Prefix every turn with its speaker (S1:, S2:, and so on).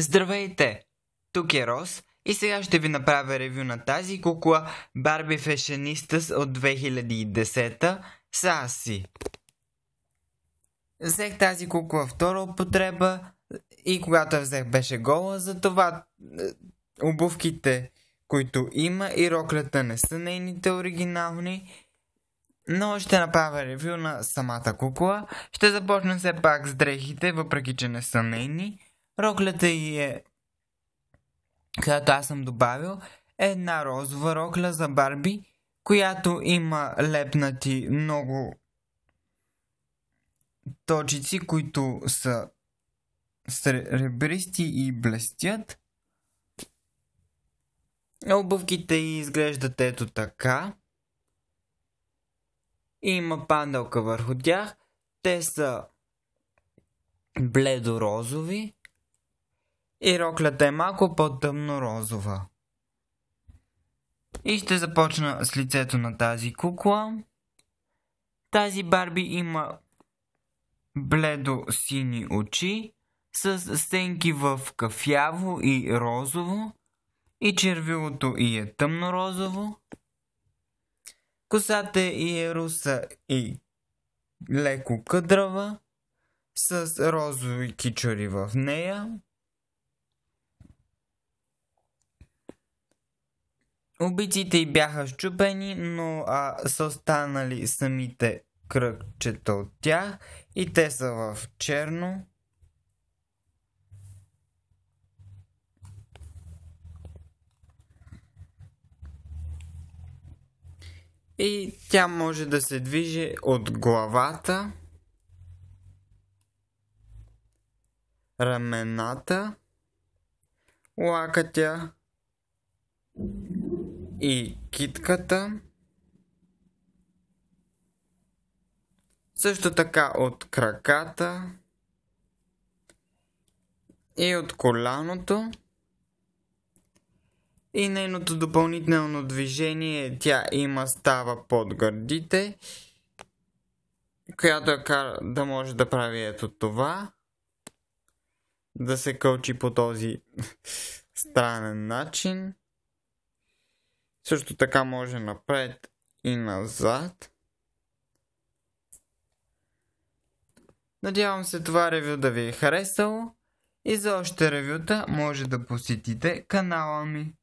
S1: Здравейте! Тук е Рос и сега ще ви направя ревю на тази кукла Барби Фешенистас от 2010 с Аси. Взех тази кукла втора употреба и когато я взех беше гола, затова е, обувките, които има и роклята не са нейните оригинални, но ще направя ревю на самата кукла. Ще започна все пак с дрехите, въпреки че не са нейни. Роклята и е, която аз съм добавил, е една розова рокля за Барби, която има лепнати много точици, които са сребристи и блестят. Обувките й изглеждат ето така. Има пандалка върху тях. Те са бледо розови и роклята е малко по-тъмно розова. И ще започна с лицето на тази кукла. Тази Барби има бледо сини очи с стенки в кафяво и розово и червилото и е тъмно розово. Косата и е руса и леко къдрава с розови кичори в нея. Обиците й бяха щупени, но а, са останали самите кръгчета от тях и те са в черно. И тя може да се движи от главата, рамената, лакътя, и китката. Също така от краката и от коляното. И нейното допълнително движение тя има става под гърдите, която е кара да може да прави ето това. Да се кълчи по този странен начин. Също така може напред и назад. Надявам се това ревю да ви е харесало и за още ревюта може да посетите канала ми.